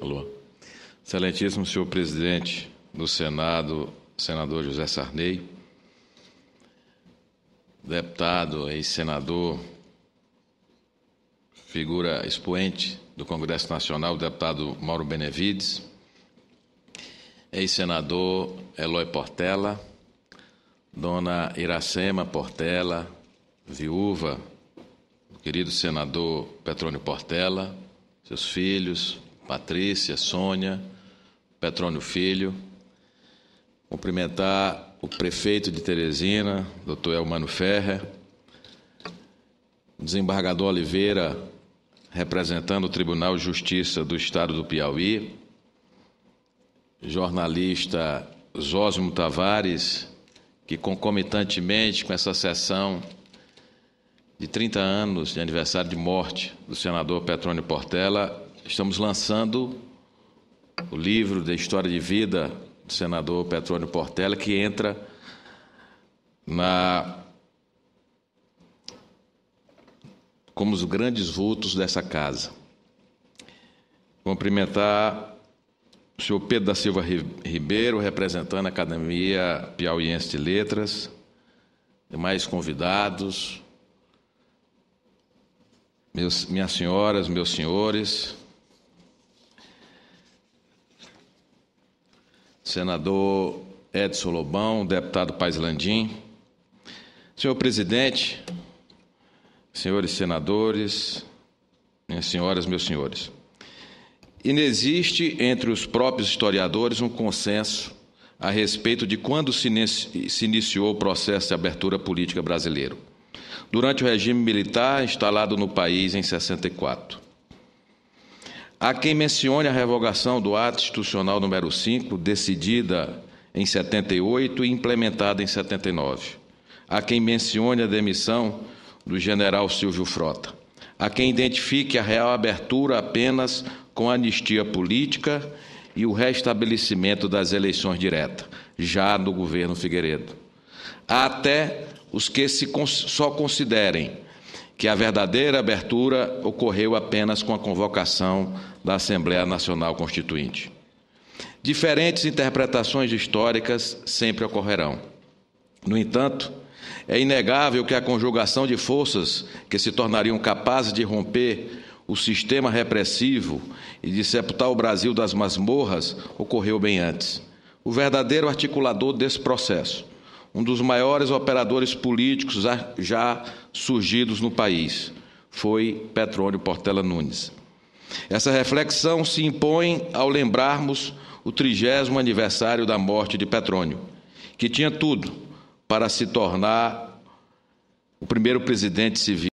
Alô. Excelentíssimo senhor presidente do Senado, senador José Sarney, deputado e senador, figura expoente do Congresso Nacional, deputado Mauro Benevides, ex-senador Eloy Portela, dona Iracema Portela, viúva querido senador Petrônio Portela, seus filhos, Patrícia, Sônia, Petrônio Filho. Cumprimentar o prefeito de Teresina, doutor Elmano Ferrer. Desembargador Oliveira, representando o Tribunal de Justiça do Estado do Piauí. Jornalista Zósimo Tavares, que concomitantemente com essa sessão de 30 anos de aniversário de morte do senador Petrônio Portela, Estamos lançando o livro da história de vida do senador Petrônio Portela, que entra na como os grandes vultos dessa casa. Cumprimentar o senhor Pedro da Silva Ribeiro, representando a Academia Piauiense de Letras, demais convidados, meus, minhas senhoras, meus senhores, senador Edson Lobão, deputado Paz Landim, senhor presidente, senhores senadores, minhas senhoras, meus senhores. Inexiste entre os próprios historiadores um consenso a respeito de quando se iniciou o processo de abertura política brasileiro. Durante o regime militar instalado no país em 64. Há quem mencione a revogação do ato institucional número 5, decidida em 78 e implementada em 79. Há quem mencione a demissão do general Silvio Frota. Há quem identifique a real abertura apenas com a anistia política e o restabelecimento das eleições diretas, já do governo Figueiredo. Há até os que se, só considerem que a verdadeira abertura ocorreu apenas com a convocação da Assembleia Nacional Constituinte. Diferentes interpretações históricas sempre ocorrerão. No entanto, é inegável que a conjugação de forças que se tornariam capazes de romper o sistema repressivo e de sepultar o Brasil das masmorras ocorreu bem antes. O verdadeiro articulador desse processo um dos maiores operadores políticos já surgidos no país, foi Petrônio Portela Nunes. Essa reflexão se impõe ao lembrarmos o trigésimo aniversário da morte de Petrônio, que tinha tudo para se tornar o primeiro presidente civil